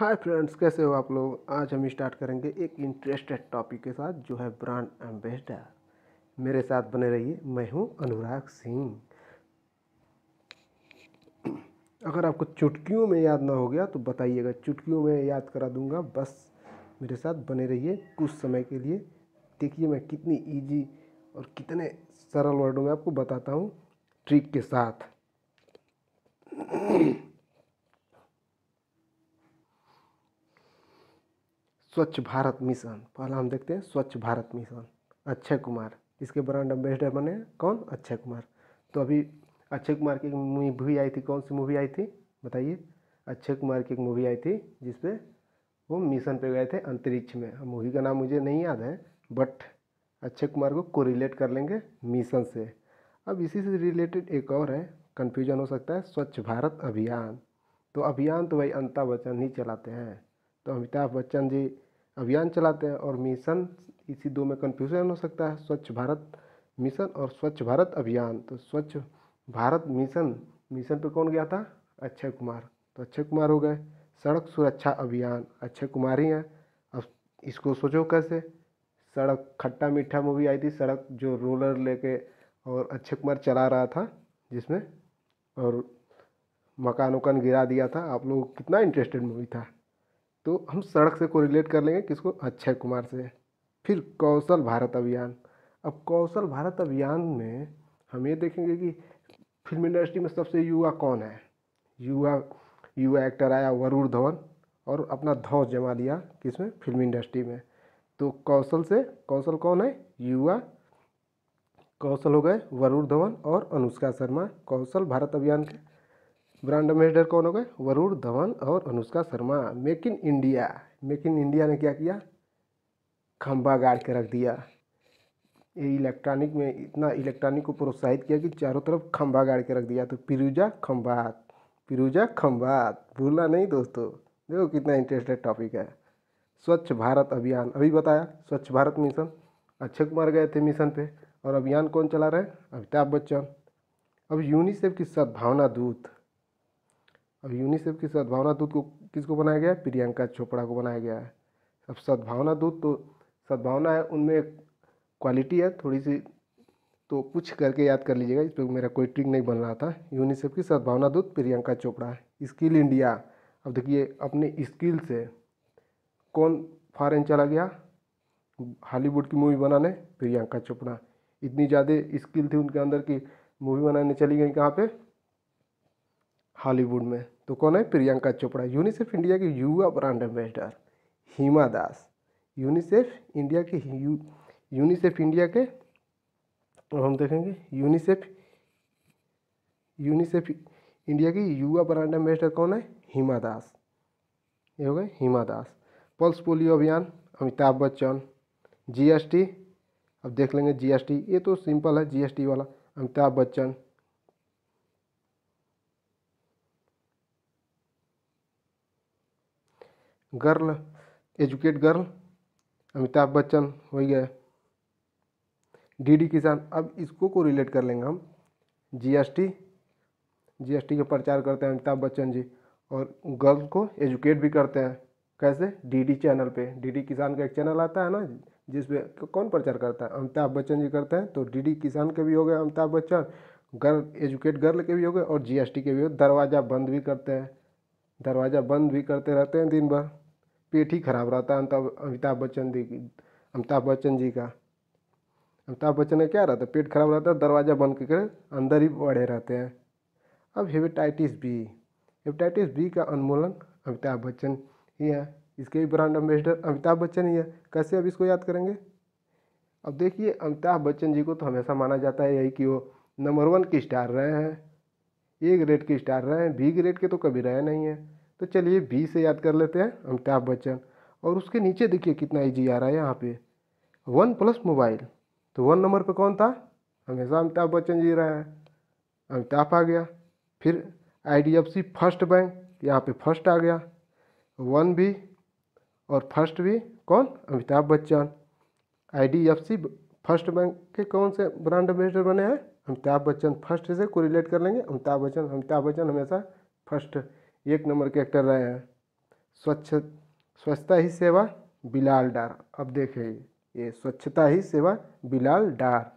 hi friends कैसे हो आप लोग आज हम स्टार्ट करेंगे एक इंटरेस्टेड टॉपिक के साथ जो है ब्रांड एम्बेसडर मेरे साथ बने रहिए मैं हूं अनुराग सिंह अगर आपको चुटकियों में याद ना हो गया तो बताइएगा चुटकियों में याद करा दूंगा बस मेरे साथ बने रहिए कुछ समय के लिए देखिए मैं कितनी इजी और कितने सरल वर्डों में आपको बताता हूँ ट्रिक के साथ स्वच्छ भारत मिशन पहला हम देखते हैं स्वच्छ भारत मिशन अक्षय कुमार इसके ब्रांड एम्बेसडर बने कौन अक्षय कुमार तो अभी अक्षय कुमार की मूवी आई थी कौन सी मूवी आई थी बताइए अक्षय कुमार की एक मूवी आई थी जिसपे वो मिशन पे गए थे अंतरिक्ष में मूवी का नाम मुझे नहीं याद है बट अक्षय कुमार को कोरिलेट कर लेंगे मिशन से अब इसी से रिलेटेड एक और है कन्फ्यूजन हो सकता है स्वच्छ भारत अभियान तो अभियान तो भाई अंता बच्चन ही चलाते हैं तो अमिताभ बच्चन जी अभियान चलाते हैं और मिशन इसी दो में कन्फ्यूज़न हो सकता है स्वच्छ भारत मिशन और स्वच्छ भारत अभियान तो स्वच्छ भारत मिशन मिशन पे कौन गया था अक्षय कुमार तो अक्षय कुमार हो गए सड़क सुरक्षा अभियान अक्षय कुमार ही हैं अब इसको सोचो कैसे सड़क खट्टा मीठा मूवी आई थी सड़क जो रोलर लेके और अक्षय कुमार चला रहा था जिसमें और मकान वकान गिरा दिया था आप लोग कितना इंटरेस्टेड मूवी था तो हम सड़क से रिलेट कर लेंगे किसको अक्षय कुमार से फिर कौशल भारत अभियान अब कौशल भारत अभियान में हम ये देखेंगे कि फिल्म इंडस्ट्री में सबसे युवा कौन है युवा युवा एक्टर आया वरुण धवन और अपना धौस जमा लिया किसमें फिल्म इंडस्ट्री में तो कौशल से कौशल कौन है युवा कौशल हो गए वरुण धवन और अनुष्का शर्मा कौशल भारत अभियान के ब्रांड एम्बेसडर कौन हो गए वरुण धवन और Anushka Sharma make in India make in India ने क्या किया खंबा गाड़ के रख दिया ये इलेक्ट्रॉनिक में इतना इलेक्ट्रॉनिक को प्रोत्साहित किया कि चारों तरफ खंबा गाड़ के रख दिया तो पिरुजा खंबात पिरुजा खंबात भूलना नहीं दोस्तों देखो कितना इंटरेस्टेड टॉपिक है स्वच्छ भारत अभियान अभी बताया स्वच्छ भारत मिशन अक्षय कुमार गए थे मिशन पे और अभियान कौन चला रहे हैं अमिताभ बच्चन अब यूनिसेफ की सद्भावना दूत अब यूनिसेफ की सद्भावना दूत को किसको बनाया गया है प्रियंका चोपड़ा को बनाया गया है अब सद्भावना दूत तो सद्भावना है उनमें क्वालिटी है थोड़ी सी तो कुछ करके याद कर लीजिएगा इस पर मेरा कोई ट्रिक नहीं बन रहा था यूनिसेफ की सद्भावना दूत प्रियंका चोपड़ा है स्किल इंडिया अब देखिए अपने स्किल से कौन फॉरन चला गया हॉलीवुड की मूवी बनाने प्रियंका चोपड़ा इतनी ज़्यादा स्किल थी उनके अंदर की मूवी बनाने चली गई कहाँ पे हॉलीवुड में तो कौन है प्रियंका चोपड़ा यूनिसेफ इंडिया की युवा brand ambassador Hima Das UNICEF India के यू यूनिसेफ इंडिया के और हम देखेंगे यूनिसेफ यूनिसेफ इंडिया की युवा ब्रांड एम्बेसडर कौन है हिमा दास ये हो गए हिमा दास पल्स पोलियो अभियान अमिताभ बच्चन जीएसटी अब देख लेंगे जीएसटी ये तो सिंपल है जीएसटी वाला Amitabh Bachchan girl educate girl Amitabh Bachchan हो गया डी डी किसान अब इसको को रिलेट कर लेंगे हम जीएसटी जीएसटी का प्रचार करते हैं अमिताभ बच्चन जी और गर्ल को एजुकेट भी करते हैं कैसे डीडी चैनल पे डीडी किसान का एक चैनल आता है ना जिस पे कौन प्रचार करता है अमिताभ बच्चन जी करते हैं तो डीडी किसान के भी हो गए Amitabh Bachchan girl educate girl के भी हो गए और जीएसटी के भी हो दरवाज़ा बंद भी करते हैं दरवाज़ा बंद भी करते रहते हैं दिन भर पेट ही खराब रहता है अमिताभ बच्चन जी अमिताभ बच्चन जी का अमिताभ बच्चन का क्या रहता है पेट खराब रहता है दरवाज़ा बंद करके अंदर ही बढ़े रहते हैं अब हेपेटाइटिस बी हेपेटाइटिस बी का उन्मूलन अमिताभ बच्चन ही है इसके भी ब्रांड एम्बेसडर अमिताभ बच्चन ही है कैसे अब इसको याद करेंगे अब देखिए अमिताभ बच्चन जी को तो हमेशा माना जाता है यही कि वो नंबर वन के स्टार रहे हैं ए ग्रेड के स्टार रहे हैं बी ग्रेड के तो कभी रहे नहीं हैं तो चलिए बी से याद कर लेते हैं अमिताभ बच्चन और उसके नीचे देखिए कितना ईजी आ रहा है यहाँ पे वन प्लस मोबाइल तो वन नंबर पे कौन था हमेशा अमिताभ बच्चन जी रहे हैं अमिताभ आ गया फिर सी फर्स्ट बैंक यहाँ पे फर्स्ट आ गया वन भी और फर्स्ट भी कौन अमिताभ बच्चन सी फर्स्ट बैंक के कौन से ब्रांड एम्बेसडर बने हैं अमिताभ बच्चन फर्स्ट से रिलेट कर लेंगे अमिताभ बच्चन अमिताभ बच्चन हमेशा फर्स्ट एक नंबर के एक्टर रहे हैं स्वच्छ स्वच्छता ही सेवा बिलाल डार अब देखें ये स्वच्छता ही सेवा बिलाल डार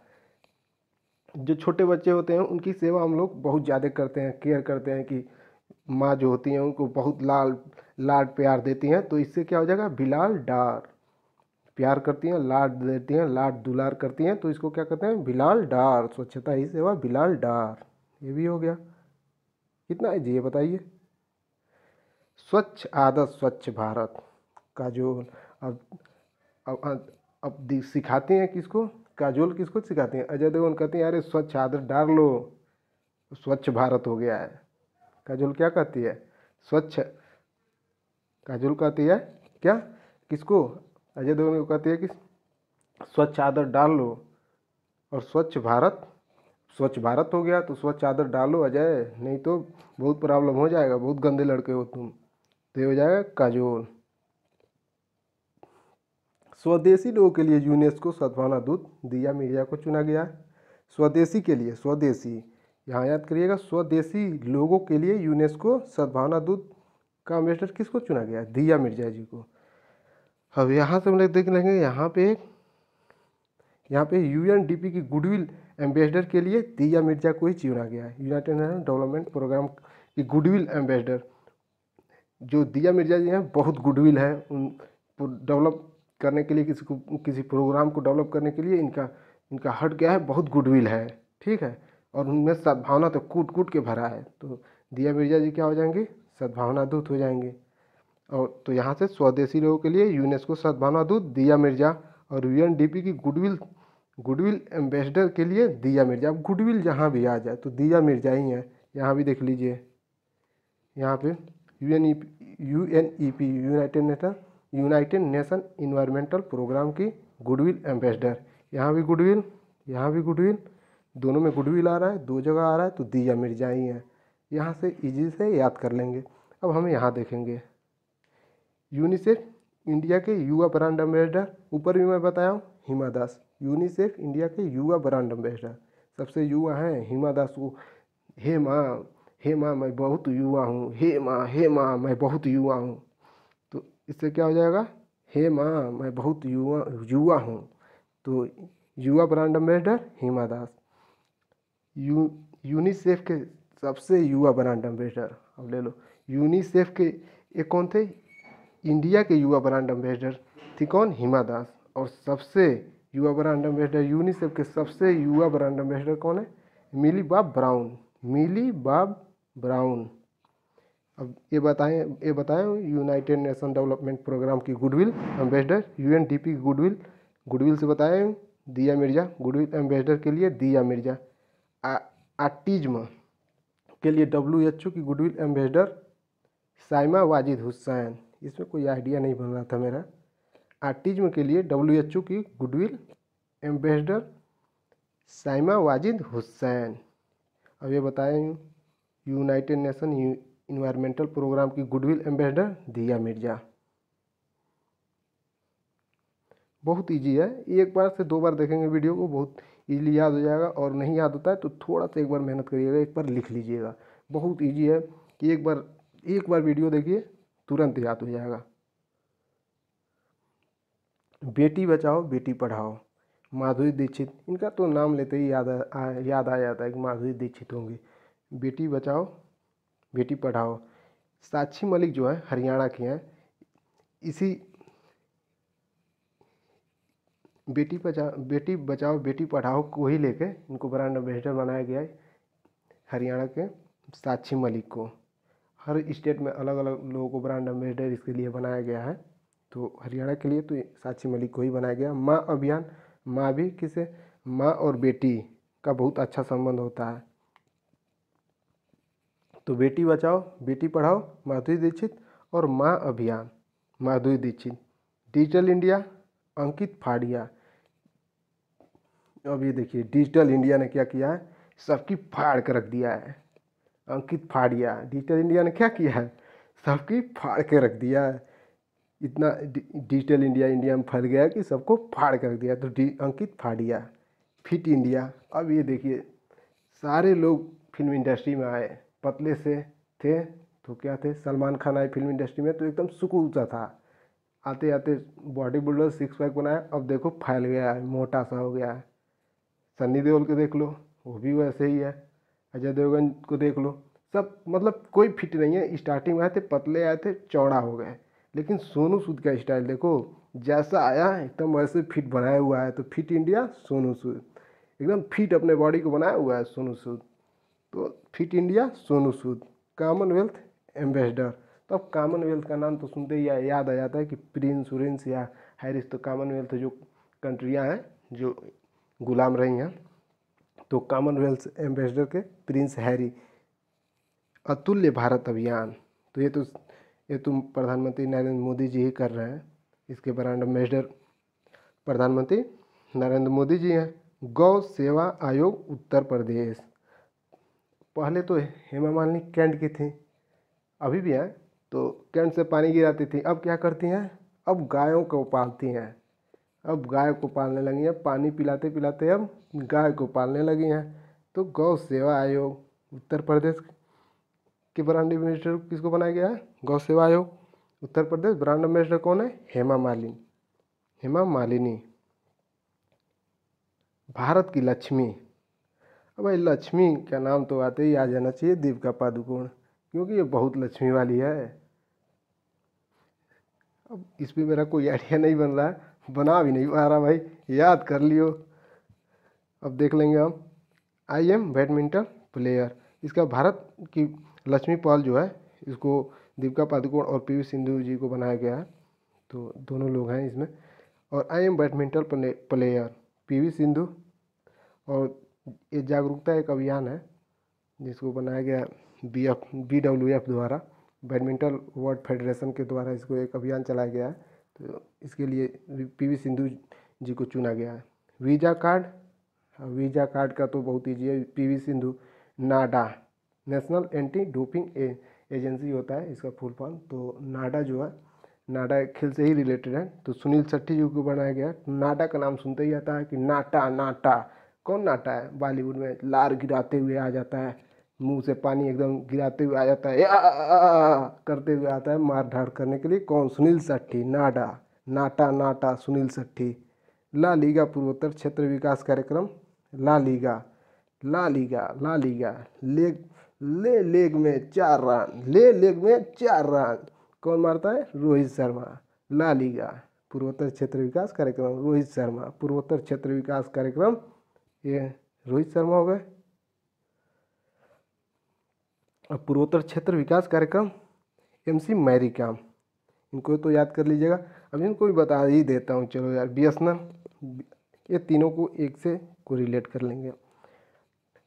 जो छोटे बच्चे होते हैं उनकी सेवा हम लोग बहुत ज़्यादा करते हैं केयर करते हैं कि माँ जो होती हैं उनको बहुत लाल लाड प्यार देती हैं तो इससे क्या हो जाएगा बिलाल डार प्यार करती हैं लाड देती हैं लाड दुलार करती हैं तो इसको क्या कहते हैं बिलाल डार स्वच्छता ही सेवा बिलाल डार ये भी हो गया कितना है जी ये बताइए स्वच्छ आदत स्वच्छ भारत काजोल अब अब अब सिखाते हैं किसको काजोल किसको सिखाते हैं अजय देवगन कहते हैं अरे स्वच्छ आदत डाल लो स्वच्छ भारत हो गया है काजोल क्या कहती है स्वच्छ काजोल कहती है क्या किसको अजय देवगन को कहती है कि स्वच्छ आदत डाल लो और स्वच्छ भारत स्वच्छ भारत हो गया तो स्वच्छ आदत डालो अजय नहीं तो बहुत प्रॉब्लम हो जाएगा बहुत गंदे लड़के हो तुम तो ये हो जाएगा काजोल स्वदेशी लोगों के लिए यूनेस्को सद्भावना दूत दिया मिर्जा को चुना गया स्वदेशी के लिए स्वदेशी यहाँ याद करिएगा स्वदेशी लोगों के लिए यूनेस्को सद्भावना दूत का एम्बेसडर किसको चुना गया दिया मिर्जा जी को अब यहाँ से हम लोग देख लेंगे यहाँ पे यहाँ पे यूएनडीपी की गुडविल एम्बेसडर के लिए दिया मिर्जा को ही चुना गया है यूनाइटेड नेशन डेवलपमेंट प्रोग्राम की गुडविल एम्बेसडर जो दिया मिर्जा जी हैं बहुत गुडविल है उन डेवलप करने के लिए किसी को किसी प्रोग्राम को डेवलप करने के लिए इनका इनका हट गया है बहुत गुडविल है ठीक है और उनमें सद्भावना तो कूट कूट के भरा है तो दिया मिर्जा जी क्या हो जाएंगे सद्भावना दूत हो जाएंगे और तो यहाँ से स्वदेशी लोगों के लिए यूनेस्को सद्भावना दूत दिया मिर्जा और यू की गुडविल गुडविल एम्बेसडर के लिए दिया मिर्जा अब गुडविल जहाँ भी आ जाए तो दिया मिर्जा ही है यहाँ भी देख लीजिए यहाँ पे U united nation united nation environmental programme की गुडविल एम्बेसडर यहाँ भी गुडविल यहाँ भी गुडविल दोनों में गुडविल आ रहा है दो जगह आ रहा है तो दिया मिर्जा ही हैं यहाँ से इजी से याद कर लेंगे अब हम यहाँ देखेंगे यूनिसेफ इंडिया के युवा ब्रांड एम्बेसडर ऊपर भी मैं बताया हूँ हिमा दास यूनिसेफ इंडिया के युवा ब्रांड एम्बेसडर सबसे युवा हैं हिमा दास को हे माँ हे माँ मैं बहुत युवा हूँ हे माँ हे माँ मैं बहुत युवा हूँ तो इससे क्या हो जाएगा हे माँ मैं बहुत युवा युवा हूँ तो युवा brand ambassador Hema Das U UNICEF के सबसे युवा ब्रांड एम्बेसडर अब ले लो यूनिसेफ के एक कौन थे इंडिया के युवा ब्रांड एम्बेसडर थी कौन हिमा दास और सबसे युवा ब्रांड एम्बेसडर यूनिसेफ के सबसे युवा ब्रांड एम्बेसडर कौन है मिली बाब ब्राउन मिली बाब ब्राउन अब ये बताएं ये बताएं यूनाइटेड नेशन डेवलपमेंट प्रोग्राम की गुडविल एम्बेसडर यूएनडीपी की गुडविल गुडविल से बताएं दिया मिर्जा गुडविल एम्बेसडर के लिए दिया मिर्जा आटिज्म के लिए डब्ल्यू एच ओ की गुडविल एम्बेसडर साइमा वाजिद हुसैन इसमें कोई आइडिया नहीं बन रहा था मेरा आर्टिज्म के लिए डब्ल्यू एच ओ की गुडविल एम्बेसडर साइमा वाजिद हुसैन अब ये बताएँ यूनाइटेड नेशन इन्वायरमेंटल प्रोग्राम की गुडविल एम्बेसडर दिया मिर्जा बहुत इजी है एक बार से दो बार देखेंगे वीडियो को बहुत इजीली याद हो जाएगा और नहीं याद होता है तो थोड़ा सा एक बार मेहनत करिएगा एक बार लिख लीजिएगा बहुत इजी है कि एक बार एक बार वीडियो देखिए तुरंत याद हो जाएगा बेटी बचाओ बेटी पढ़ाओ माधुरी दीक्षित इनका तो नाम लेते ही याद आ, याद आ जाता है कि माधुरी दीक्षित होंगी बेटी बचाओ बेटी पढ़ाओ साक्षी मलिक जो है हरियाणा के हैं इसी बेटी बचाओ बेटी बचाओ बेटी पढ़ाओ को ही लेके इनको ब्रांड एम्बेसडर बनाया गया है हरियाणा के साक्षी मलिक को हर स्टेट में अलग अलग लोगों को ब्रांड एम्बेसडर इसके लिए बनाया गया है तो हरियाणा के लिए तो साक्षी मलिक को ही बनाया गया माँ अभियान माँ भी किसे माँ और बेटी का बहुत अच्छा संबंध होता है तो बेटी बचाओ बेटी पढ़ाओ माधुरी दीक्षित और माँ अभियान माधुरी दीक्षित डिजिटल इंडिया अंकित फाड़िया अब ये देखिए डिजिटल इंडिया ने क्या किया है सबकी फाड़ कर रख दिया है अंकित फाड़िया डिजिटल इंडिया ने क्या किया है सबकी फाड़ के रख दिया है इतना डिजिटल इंडिया इंडिया में फैल गया कि सबको फाड़ कर दिया तो D Ankit Fadia fit India अब ये देखिए सारे लोग फिल्म इंडस्ट्री में आए पतले से थे तो क्या थे सलमान खान आए फिल्म इंडस्ट्री में तो एकदम सुकुड़ ऊँचा था आते आते बॉडी बिल्डर सिक्स पैक बनाया अब देखो फैल गया है मोटा सा हो गया है सन्नी देओल को देख लो वो भी वैसे ही है अजय देवगन को देख लो सब मतलब कोई फिट नहीं है स्टार्टिंग में आए थे पतले आए थे चौड़ा हो गए लेकिन सोनू सूद का स्टाइल देखो जैसा आया एकदम वैसे फिट बनाया हुआ है तो फिट इंडिया सोनू सूद एकदम फिट अपने बॉडी को बनाया हुआ है सोनू सूद तो fit India Sonu Sood Commonwealth ambassador तो अब कॉमनवेल्थ का नाम तो सुनते ही याद आ जाता है कि प्रिंस उन्स या हैरिस तो कॉमनवेल्थ जो कंट्रियाँ हैं जो गुलाम रही हैं तो कॉमनवेल्थ एम्बेसडर के प्रिंस हैरी अतुल्य भारत अभियान तो ये तो ये तो प्रधानमंत्री नरेंद्र मोदी जी ही कर रहे हैं इसके ब्रांड एम्बेसडर प्रधानमंत्री नरेंद्र मोदी जी हैं गौ सेवा आयोग उत्तर प्रदेश पहले तो हेमा मालिनी कैंट की थी अभी भी हैं तो कैंट से पानी गिराती थी अब क्या करती हैं अब गायों को पालती हैं अब गाय को पालने लगी हैं पानी पिलाते पिलाते अब गाय को पालने लगी हैं तो गौ सेवा आयोग उत्तर प्रदेश के ब्रांड एम्बेसडर किसको बनाया गया है गौ सेवा आयोग उत्तर प्रदेश ब्रांड एम्बेसडर कौन है हेमा मालिनी हेमा मालिनी भारत की लक्ष्मी अब भाई लक्ष्मी का नाम तो आते ही आ जाना चाहिए दीपिका पादुकोण क्योंकि ये बहुत लक्ष्मी वाली है अब इस पर मेरा कोई आइडिया नहीं बन रहा है बना भी नहीं पा रहा भाई याद कर लियो अब देख लेंगे हम आई एम बैडमिंटन प्लेयर इसका भारत की लक्ष्मी पाल जो है इसको दीपिका पादुकोण और पीवी सिंधु जी को बनाया गया है तो दोनों लोग हैं इसमें और I am badminton player PV Sindhu और ये जागरूकता एक अभियान है जिसको बनाया गया B F B W F द्वारा बैडमिंटन वर्ल्ड फेडरेशन के द्वारा इसको एक अभियान चलाया गया है तो इसके लिए पी वी सिंधु जी को चुना गया है वीज़ा कार्ड वीज़ा कार्ड का तो बहुत ईजी है P V Sindhu NADA national anti doping agency होता है इसका फुल फॉर्म तो नाडा जो है नाडा खेल से ही रिलेटेड है तो सुनील शेट्टी जी को बनाया गया नाडा का नाम सुनते ही आता है कि नाटा नाटा कौन नाटा है बॉलीवुड में लार गिराते हुए आ जाता है मुंह से पानी एकदम गिराते हुए आ जाता है आ, आ, आ, करते हुए आता है मार धाड़ करने के लिए कौन सुनील सेट्ठी नाडा नाटा नाटा सुनील सेट्ठी ला लीगा पूर्वोत्तर क्षेत्र विकास कार्यक्रम La Liga La Liga La Liga leg ले लेग में चार रन ले लेग में चार रन कौन मारता है रोहित शर्मा ला लीगा पूर्वोत्तर क्षेत्र विकास कार्यक्रम रोहित शर्मा पूर्वोत्तर क्षेत्र विकास कार्यक्रम ये रोहित शर्मा हो गए और पूर्वोत्तर क्षेत्र विकास कार्यक्रम एम सी मैरी काम इनको तो याद कर लीजिएगा अब इनको भी बता ही देता हूँ चलो यार बी एस ये तीनों को एक से को रिलेट कर लेंगे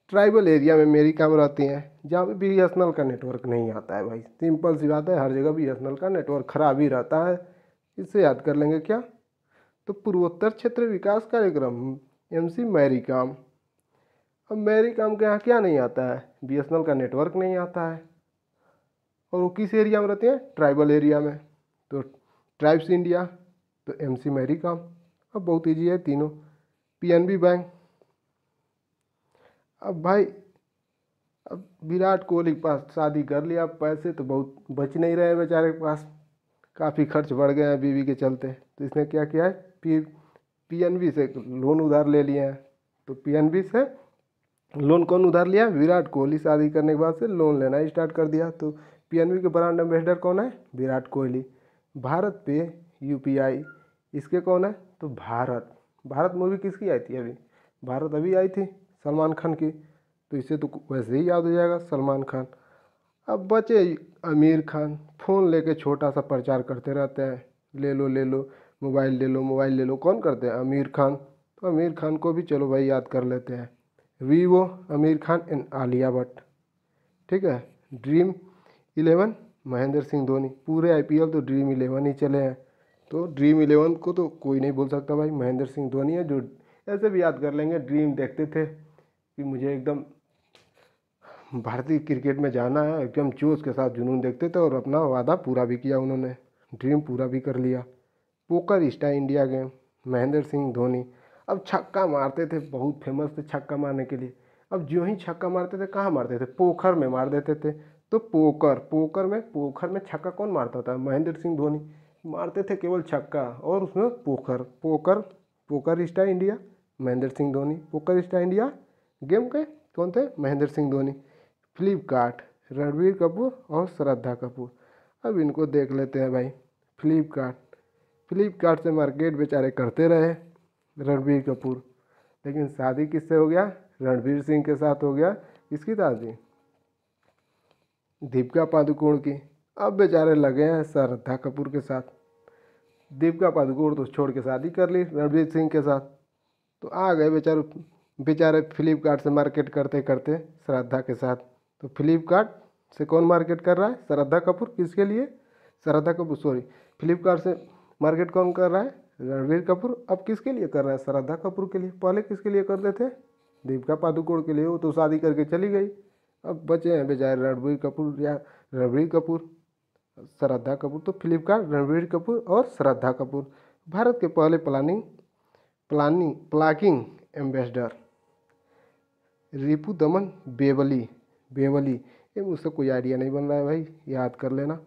ट्राइबल एरिया में मेरी काम रहती हैं जहाँ पर बी एस का नेटवर्क नहीं आता है भाई सिंपल सी बात है हर जगह बी एस का नेटवर्क ख़राब ही रहता है इससे याद कर लेंगे क्या तो पूर्वोत्तर क्षेत्र विकास कार्यक्रम एम सी मैरी काम अब मैरी काम के यहाँ क्या नहीं आता है बी एस एन एल का नेटवर्क नहीं आता है और वो किस एरिया में रहते हैं ट्राइबल एरिया में तो ट्राइब्स इंडिया तो एम सी मैरी काम अब बहुत ईजी है तीनों पी एन बी बैंक अब भाई अब विराट कोहली के पास शादी कर लिया पैसे तो बहुत बच नहीं रहे बेचारे के पास काफ़ी खर्च बढ़ गए हैं बीवी के चलते तो इसने क्या किया है पी पीएनबी से लोन उधार ले लिए हैं तो पीएनबी से लोन कौन उधार लिया विराट कोहली शादी करने के बाद से लोन लेना स्टार्ट कर दिया तो पीएनबी के ब्रांड एम्बेसडर कौन है विराट कोहली भारत पे यूपीआई इसके कौन है तो भारत भारत मूवी किसकी आई थी अभी भारत अभी आई थी सलमान खान की तो इसे तो वैसे ही याद हो जाएगा सलमान खान अब बचे आमिर खान फ़ोन लेके छोटा सा प्रचार करते रहते हैं ले लो ले लो मोबाइल ले लो मोबाइल ले लो कौन करते हैं आमिर खान तो आमिर खान को भी चलो भाई याद कर लेते हैं वीवो आमिर खान एंड आलिया भट्ट ठीक है ड्रीम इलेवन महेंद्र सिंह धोनी पूरे आईपीएल तो ड्रीम इलेवन ही चले हैं तो ड्रीम इलेवन को तो कोई नहीं बोल सकता भाई महेंद्र सिंह धोनी है जो ऐसे भी याद कर लेंगे ड्रीम देखते थे कि मुझे एकदम भारतीय क्रिकेट में जाना है एकदम जोश के साथ जुनून देखते थे और अपना वादा पूरा भी किया उन्होंने ड्रीम पूरा भी कर लिया Poker Star India game Mahendra Singh Dhoni अब छक्का मारते थे बहुत फेमस थे छक्का मारने के लिए अब जो ही छक्का मारते थे कहाँ मारते थे पोखर में मार देते थे तो पोकर पोकर में पोखर में छक्का कौन मारता था महेंद्र सिंह धोनी मारते थे केवल छक्का और उसमें पोखर Poker Poker Star India Mahendra Singh Dhoni Poker Star India game के कौन थे महेंद्र सिंह धोनी फ्लिपकार्ट रणवीर कपूर और श्रद्धा कपूर अब इनको देख लेते हैं भाई फ्लिपकार्ट फ्लिपकार्ट से मार्केट बेचारे करते रहे रणबीर कपूर लेकिन शादी किससे हो गया रणबीर सिंह के साथ हो गया इसकी दादी दीपिका पादुकोण की अब बेचारे लगे हैं श्रद्धा कपूर के साथ दीपिका पादुकोण तो छोड़ के शादी कर ली रणबीर सिंह के साथ तो आ गए बेचारे बेचारे फ्लिपकार्ट से मार्केट करते करते श्रद्धा के साथ तो फ्लिपकार्ट से कौन मार्केट कर रहा है श्रद्धा कपूर किसके लिए श्रद्धा कपूर सॉरी फ्लिपकार्ट से मार्केट कौन कर रहा है रणवीर कपूर अब किसके लिए कर रहा है श्रद्धा कपूर के लिए पहले किसके लिए करते थे दीपिका पादुकोण के लिए वो तो शादी करके चली गई अब बचे हैं बेचारे रणवीर कपूर या रणवीर कपूर श्रद्धा कपूर तो फ्लिपकार्ट रणवीर कपूर और श्रद्धा कपूर भारत के पहले planning planning plogging ambassador Ripu Daman Bevli बेवली ये मुझसे कोई आइडिया नहीं बन रहा है भाई याद कर लेना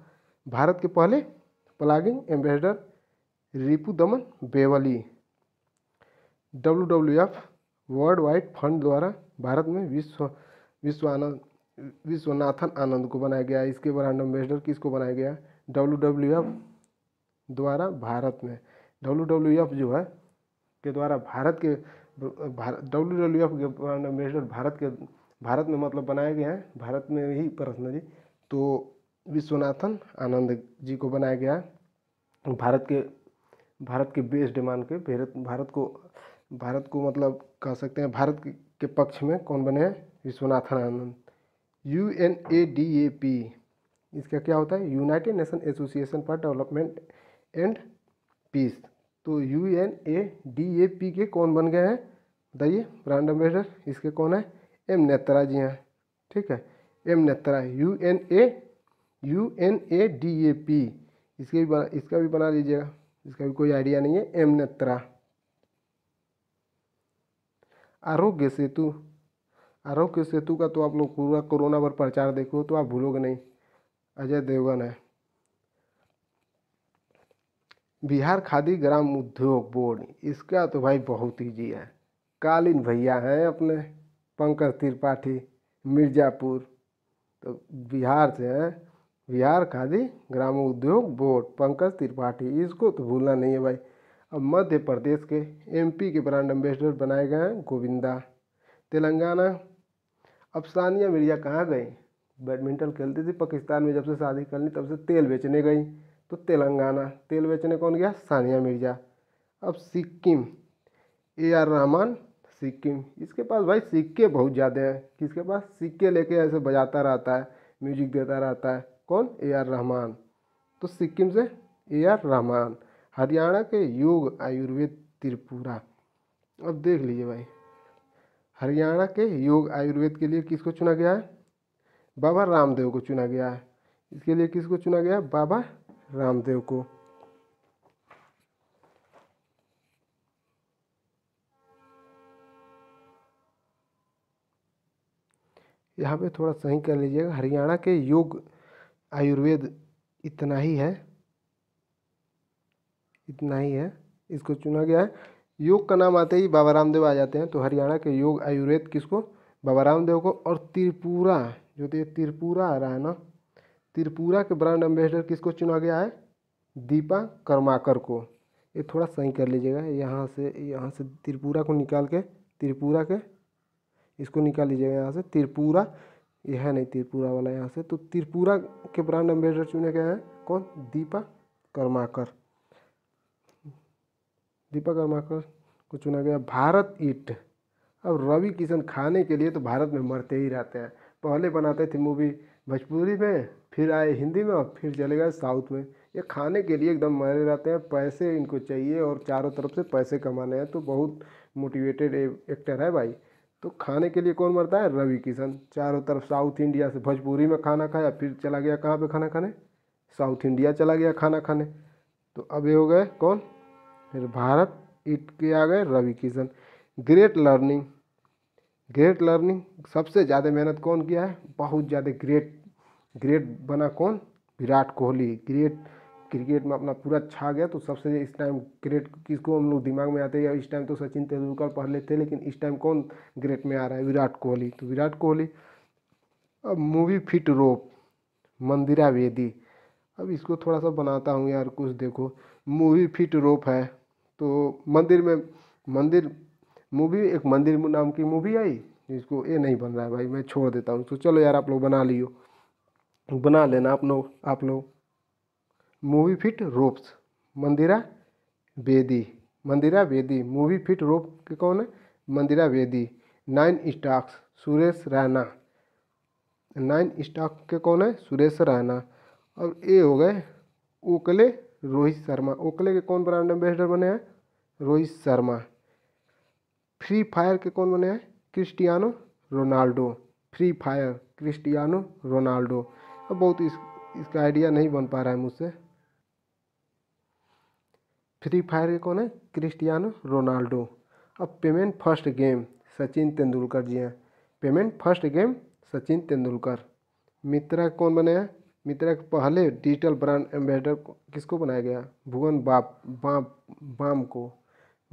भारत के पहले plogging ambassador Ripu Daman Bevli W W F world wide fund द्वारा भारत में विश्व विश्व आनंद विश्वनाथन आनंद को बनाया गया इसके ब्रांड एम्बेसडर किसको बनाया गया डब्ल्यू डब्ल्यू एफ द्वारा भारत में डब्ल्यू डब्ल्यू एफ जो है के द्वारा भारत के डब्ल्यू डब्ल्यू एफ के ब्रांड एम्बेसडर भारत के भारत में मतलब बनाया गया है भारत में ही पर्सनली तो विश्वनाथन आनंद जी को बनाया गया है भारत के भारत की बेस डिमांड के भारत भारत को भारत को मतलब कह सकते हैं भारत के पक्ष में कौन बने हैं Viswanathan Anand U N A D A P इसका क्या होता है united nation association for development and peace तो U N A D A P के कौन बन गए हैं बताइए ब्रांड एम्बेसडर इसके कौन है एम नेत्रा जी हैं ठीक है M Netra U N A U N A D A P इसके भी बना इसका भी बना लीजिएगा जिसका भी कोई आइडिया नहीं है एम नेत्रा आरोग्य सेतु आरोग्य सेतु का तो आप लोग पूरा कोरोना पर प्रचार देखो तो आप भूलोगे नहीं अजय देवगन है बिहार खादी ग्राम उद्योग बोर्ड इसका तो भाई बहुत ही जी है कालीन भैया हैं अपने पंकज त्रिपाठी मिर्ज़ापुर तो बिहार से हैं बिहार खादी ग्राम उद्योग बोर्ड पंकज त्रिपाठी इसको तो भूलना नहीं है भाई अब मध्य प्रदेश के एमपी के ब्रांड एम्बेसडर बनाए गए हैं गोविंदा तेलंगाना अब सानिया मिर्जा कहाँ गई बैडमिंटन खेलती थी पाकिस्तान में जब से शादी कर ली तब से तेल बेचने गई तो तेलंगाना तेल बेचने कौन गया सानिया मिर्जा अब सिक्किम ए आर रहमान सिक्किम इसके पास भाई सिक्के बहुत ज़्यादा हैं किसके पास सिक्के लेके ऐसे बजाता रहता है म्यूजिक देता रहता है कौन ए आर रहमान तो सिक्किम से ए आर रहमान हरियाणा के योग आयुर्वेद त्रिपुरा अब देख लीजिए भाई हरियाणा के योग आयुर्वेद के लिए किसको चुना गया है बाबा रामदेव को चुना गया है इसके लिए किसको चुना गया बाबा रामदेव को यहाँ पे थोड़ा सही कर लीजिएगा हरियाणा के योग आयुर्वेद इतना ही है इतना ही है इसको चुना गया है योग का नाम आते ही बाबा रामदेव आ जाते हैं तो हरियाणा के योग आयुर्वेद किसको बाबा रामदेव को और त्रिपुरा जो तो ये त्रिपुरा आ रहा है ना त्रिपुरा के ब्रांड एम्बेसडर किसको चुना गया है दीपा कर्माकर को ये थोड़ा सही कर लीजिएगा यहाँ से यहाँ से त्रिपुरा को निकाल के त्रिपुरा के इसको निकाल लीजिएगा यहाँ से त्रिपुरा यह नहीं त्रिपुरा वाला यहाँ से तो त्रिपुरा के ब्रांड एम्बेसडर चुने गए हैं कौन दीपा कर्माकर दीपा कर्माकर को चुना गया भारत ईट अब रवि किशन खाने के लिए तो भारत में मरते ही रहते हैं पहले बनाते थे मूवी भोजपुरी में फिर आए हिंदी में और फिर चले गए साउथ में ये खाने के लिए एकदम मरे रहते हैं पैसे इनको चाहिए और चारों तरफ से पैसे कमाने हैं तो बहुत मोटिवेटेड एक्टर है भाई तो खाने के लिए कौन मरता है रवि किशन चारों तरफ साउथ इंडिया से भोजपुरी में खाना खाया फिर चला गया कहाँ पे खाना खाने साउथ इंडिया चला गया खाना खाने तो अब ये हो गए कौन फिर भारत इट के आ गए Ravi Kishan great learning great learning सबसे ज़्यादा मेहनत कौन किया है बहुत ज़्यादा ग्रेट ग्रेट बना कौन विराट कोहली ग्रेट क्रिकेट में अपना पूरा छा गया तो सबसे इस टाइम ग्रेट किसको हम लोग दिमाग में आते हैं या इस टाइम तो सचिन तेंदुलकर पहले थे लेकिन इस टाइम कौन ग्रेट में आ रहा है विराट कोहली तो विराट कोहली अब मूवी फिट रोप मंदिरा वेदी अब इसको थोड़ा सा बनाता हूँ यार कुछ देखो मूवी फिट रोप है तो मंदिर में मंदिर मूवी एक मंदिर नाम की मूवी आई इसको ये नहीं बन रहा है भाई मैं छोड़ देता हूँ तो चलो यार आप लोग बना लियो बना लेना आप लोग आप लोग मूवी फिट रोप्स मंदिरा वेदी मंदिरा वेदी मूवी फिट रोप के कौन है Mandira Bedi nine stocks Suresh Raina nine stock के कौन है सुरेश रैना और ए हो गए ओकले रोहित शर्मा ओकले के कौन ब्रांड एम्बेसडर बने हैं रोहित शर्मा फ्री फायर के कौन बने हैं Cristiano Ronaldo Free Fire Cristiano Ronaldo अब बहुत इस, इसका आइडिया नहीं बन पा रहा है मुझसे फ्री फायर के कौन है क्रिस्टियानो रोनाल्डो अब payment first game Sachin Tendulkar ji हैं payment first game Sachin Tendulkar मित्रा कौन बने हैं मित्रा के पहले डिजिटल ब्रांड एम्बेसडर किसको बनाया गया भुवन बाप बाप बाम को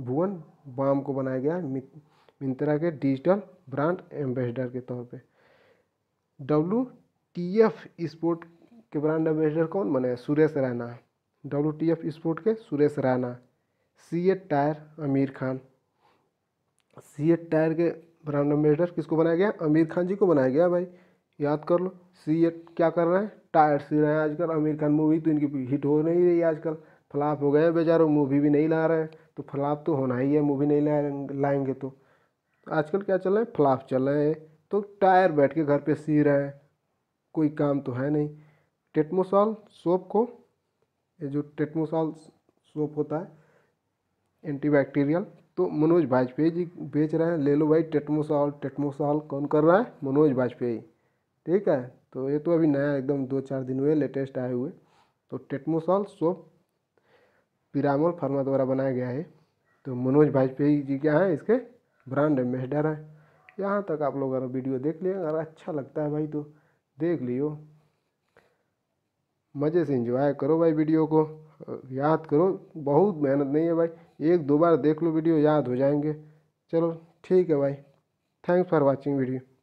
भुवन बाम को बनाया गया मिंत्रा के डिजिटल ब्रांड एम्बेसडर के तौर पे डब्ल्यू टी एफ स्पोर्ट के ब्रांड एम्बेसडर कौन बने हैं Suresh Raina W T F sport के Suresh Rana C A tyre Aamir Khan C A tyre के ब्रांड एम्बेसडर किसको बनाया गया आमिर खान जी को बनाया गया भाई याद कर लो सी ए क्या कर रहे हैं टायर सी रहे हैं आजकल आमिर खान मूवी तो इनकी हिट हो नहीं रही आजकल फ्लाप हो गए हैं बेचारों मूवी भी नहीं ला रहे हैं तो फ्लाप तो होना ही है मूवी नहीं ला लाएंगे तो आजकल क्या चल रहा है फ्लाप चल रहे हैं तो टायर बैठ के घर पे सी रहे हैं कोई काम तो है नहीं टेटमोसॉल सोप को ये जो टेटमोसॉल सोप होता है एंटीबैक्टीरियल तो मनोज वाजपेयी जी बेच रहे हैं ले लो भाई टेटमोसॉल टेटमोसॉल कौन कर रहा है मनोज वाजपेयी ठीक है तो ये तो अभी नया एकदम दो चार दिन हुए लेटेस्ट आए हुए तो टेटमोसॉल सोप पिरामोल फार्मा द्वारा बनाया गया है तो मनोज वाजपेयी जी क्या है इसके ब्रांड एम्बेसडर हैं यहाँ तक आप लोग अगर वीडियो देख लिए अगर अच्छा लगता है भाई तो देख लियो मज़े से इंजॉय करो भाई वीडियो को याद करो बहुत मेहनत नहीं है भाई एक दो बार देख लो वीडियो याद हो जाएंगे चलो ठीक है भाई थैंक्स फॉर वॉचिंग वीडियो